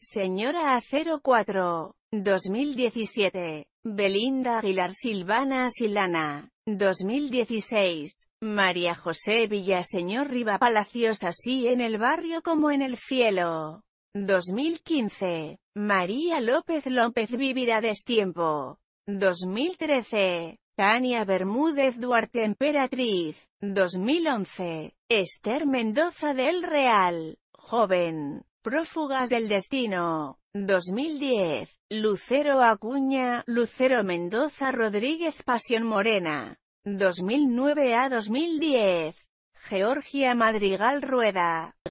Señora A04, 2017. Belinda Aguilar Silvana Silana 2016. María José Villaseñor Riva Palacios así en el barrio como en el cielo. 2015. María López López Vivida Destiempo. 2013. Tania Bermúdez Duarte Emperatriz. 2011. Esther Mendoza del Real. Joven. Prófugas del Destino. 2010. Lucero Acuña, Lucero Mendoza Rodríguez Pasión Morena. 2009 a 2010. Georgia Madrigal Rueda.